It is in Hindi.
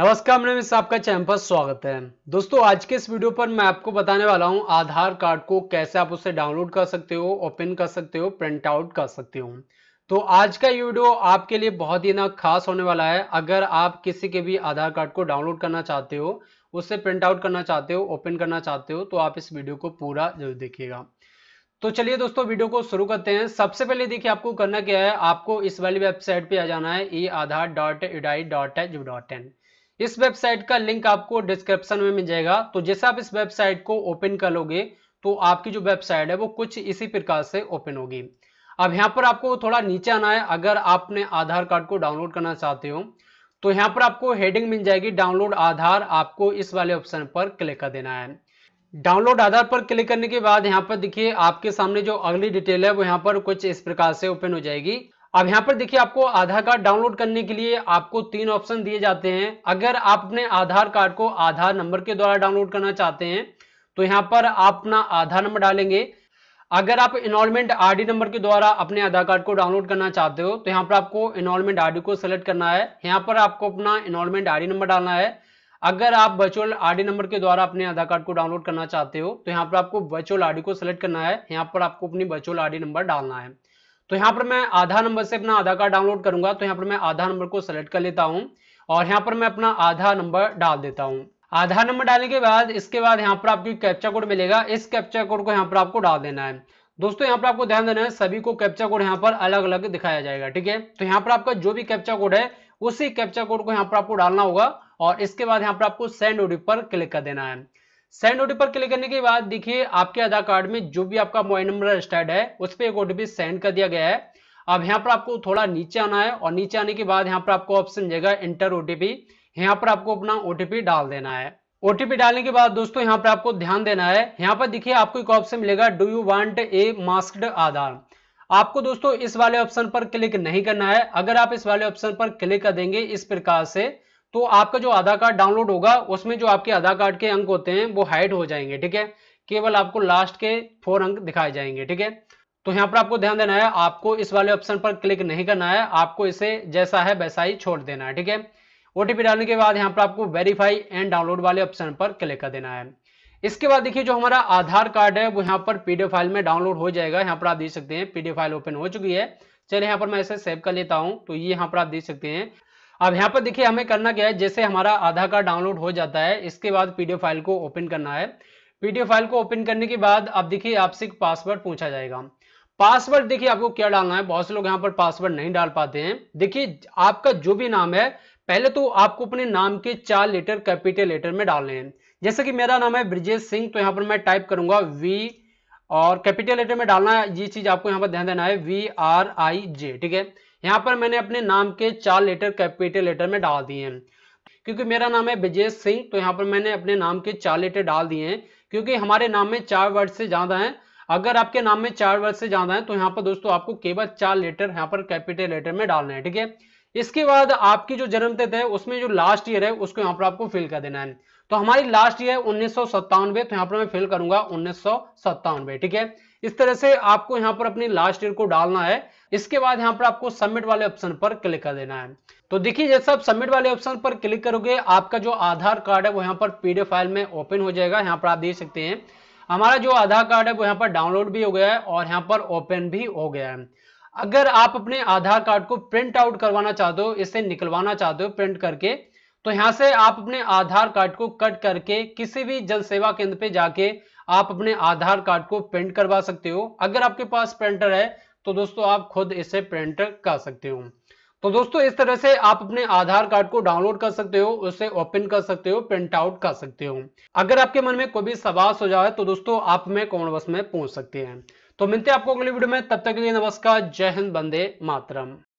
नमस्कार मेरे मिस आपका चैनल पर स्वागत है दोस्तों आज के इस वीडियो पर मैं आपको बताने वाला हूं आधार कार्ड को कैसे आप उसे डाउनलोड कर सकते हो ओपन कर सकते हो प्रिंट आउट कर सकते हो तो आज का ये वीडियो आपके लिए बहुत ही ना खास होने वाला है अगर आप किसी के भी आधार कार्ड को डाउनलोड करना चाहते हो उससे प्रिंट आउट करना चाहते हो ओपन करना चाहते हो तो आप इस वीडियो को पूरा जरूर देखिएगा तो चलिए दोस्तों वीडियो को शुरू करते हैं सबसे पहले देखिए आपको करना क्या है आपको इस वाली वेबसाइट पे आ जाना है ई आधार डॉट इडाई डॉट डॉट एन इस वेबसाइट का लिंक आपको डिस्क्रिप्शन में मिल जाएगा तो जैसे आप इस वेबसाइट को ओपन कर लोगे तो आपकी जो वेबसाइट है वो कुछ इसी प्रकार से ओपन होगी अब यहाँ पर आपको थोड़ा नीचे आना है अगर आपने आधार कार्ड को डाउनलोड करना चाहते हो तो यहाँ पर आपको हेडिंग मिल जाएगी डाउनलोड आधार आपको इस वाले ऑप्शन पर क्लिक कर देना है डाउनलोड आधार पर क्लिक करने के बाद यहाँ पर देखिए आपके सामने जो अगली डिटेल है वो यहाँ पर कुछ इस प्रकार से ओपन हो जाएगी अब यहां पर देखिए आपको आधार कार्ड डाउनलोड करने के लिए आपको तीन ऑप्शन दिए जाते हैं अगर आप अपने आधार कार्ड को आधार नंबर के द्वारा डाउनलोड करना चाहते हैं तो यहां पर आप अपना आधार नंबर डालेंगे अगर आप इनॉलमेंट आरडी नंबर के द्वारा अपने आधार कार्ड को डाउनलोड करना चाहते हो तो यहां पर आपको इनॉलमेंट आरडी को सिलेक्ट करना है यहां पर आपको अपना इनॉलमेंट आरडी नंबर डालना है अगर आप वर्चुअल आरडी नंबर के द्वारा अपने आधार कार्ड को डाउनलोड करना चाहते हो तो यहां पर आपको वर्चुअल आरडी को सिलेक्ट करना है यहाँ पर आपको अपनी वर्चुअल आरडी नंबर डालना है तो यहाँ पर मैं आधार नंबर से अपना आधार कार्ड डाउनलोड करूंगा तो यहाँ पर मैं आधार नंबर को सेलेक्ट कर लेता हूँ और यहाँ पर मैं अपना आधार नंबर डाल देता हूँ आधार नंबर डालने के बाद इसके बाद यहाँ पर आपको कैप्चा कोड मिलेगा इस कैप्चा कोड को यहाँ पर आपको डाल देना है दोस्तों यहाँ पर आपको ध्यान देना है सभी को कैप्चा कोड यहाँ पर अलग अलग दिखाया जाएगा ठीक है तो यहाँ पर आपका जो भी कैप्चा कोड है उसी कैप्चा कोड को यहाँ पर आपको डालना होगा और इसके बाद यहाँ पर आपको सेंड ओडी पर क्लिक कर देना है सेंड ओटीपी पर क्लिक करने के बाद देखिए आपके आधार कार्ड में जो भी आपका मोबाइल नंबर रजिस्टर्ड है उस पर एक ओटीपी सेंड कर दिया गया है अब यहाँ पर आपको थोड़ा नीचे आना है और नीचे आने के बाद यहाँ पर आपको ऑप्शन देगा इंटर ओटीपी यहाँ पर आपको अपना ओटीपी डाल देना है ओटीपी डालने के बाद दोस्तों यहाँ पर आपको ध्यान देना है यहाँ पर देखिए आपको एक ऑप्शन मिलेगा do you want a masked Aadhaar आपको दोस्तों इस वाले ऑप्शन पर क्लिक नहीं करना है अगर आप इस वाले ऑप्शन पर क्लिक कर देंगे इस प्रकार से तो आपका जो आधार कार्ड डाउनलोड होगा उसमें जो आपके आधार कार्ड के अंक होते हैं वो हाइड हो जाएंगे ठीक है केवल आपको लास्ट के फोर अंक दिखाए जाएंगे ठीक है तो यहाँ पर आपको ध्यान देना है आपको इस वाले ऑप्शन पर क्लिक नहीं करना है आपको इसे जैसा है वैसा ही छोड़ देना है ठीक है ओटीपी डालने के बाद यहाँ पर आपको वेरीफाई एंड डाउनलोड वाले ऑप्शन पर क्लिक कर देना है इसके बाद देखिए जो हमारा आधार कार्ड है वो यहाँ पर पीडीएफ फाइल में डाउनलोड हो जाएगा यहाँ पर आप देख सकते हैं पीडीएफ फाइल ओपन हो चुकी है चलिए यहाँ पर मैं इसे सेव कर लेता हूँ तो ये यहाँ पर आप देख सकते हैं अब यहाँ पर देखिए हमें करना क्या है जैसे हमारा आधार कार्ड डाउनलोड हो जाता है इसके बाद पीडीएफ फाइल को ओपन करना है पीडीएफ फाइल को ओपन करने के बाद अब देखिए आपसे पासवर्ड पूछा जाएगा पासवर्ड देखिए आपको क्या डालना है बहुत से लोग यहाँ पर पासवर्ड नहीं डाल पाते हैं देखिए आपका जो भी नाम है पहले तो आपको अपने नाम के चार लेटर कैपिटल लेटर में डालने हैं जैसे कि मेरा नाम है ब्रिजेश सिंह तो यहाँ पर मैं टाइप करूंगा वी और कैपिटल लेटर में डालना है ये चीज आपको यहाँ पर ध्यान देना है वी आर आई जे ठीक है यहाँ पर मैंने अपने नाम के चार लेटर कैपिटल लेटर में डाल दिए हैं क्योंकि मेरा नाम है ब्रिजेश सिंह तो यहाँ पर मैंने अपने नाम के चार लेटर डाल दिए हैं क्योंकि हमारे नाम में चार वर्ड से ज्यादा है अगर आपके नाम में चार वर्ड से ज्यादा है तो यहाँ पर दोस्तों आपको केवल चार लेटर यहाँ पर कैपिटल लेटर में डालना है ठीक है इसके बाद आपकी जो जन्म तिथि है उसमें जो लास्ट ईयर है उसको यहाँ पर आपको फिल कर देना है तो हमारी लास्ट ईयर उन्नीस तो यहाँ पर मैं फिल करूंगा उन्नीस ठीक है इस तरह से आपको यहाँ पर अपनी लास्ट ईयर को डालना है इसके बाद यहाँ पर आपको सबमिट वाले ऑप्शन पर क्लिक कर देना है तो देखिए जैसे आप सबमिट वाले ऑप्शन पर क्लिक करोगे आपका जो आधार कार्ड है वो यहाँ पर पीडीएफ फाइल में ओपन हो जाएगा यहाँ पर आप देख सकते हैं हमारा जो आधार कार्ड है वो यहाँ पर डाउनलोड भी हो गया है और यहाँ पर ओपन भी हो गया है अगर आप अपने आधार कार्ड को प्रिंट आउट करवाना चाहते हो इसे निकलवाना चाहते हो प्रिंट करके तो यहाँ से आप अपने आधार कार्ड को कट करके किसी भी जन सेवा केंद्र पे जाके आप अपने आधार कार्ड को प्रिंट करवा सकते हो अगर आपके पास प्रिंटर है तो दोस्तों आप खुद इसे प्रिंट कर सकते हो तो दोस्तों इस तरह से आप अपने आधार कार्ड को डाउनलोड कर सकते हो उसे ओपन कर सकते हो प्रिंट आउट कर सकते हो अगर आपके मन में कोई भी सवाल हो जाए तो दोस्तों आप में कौन वस में पूछ सकते हैं तो मिलते हैं आपको अगली वीडियो में तब तक के लिए नमस्कार जय हिंद बंदे मातरम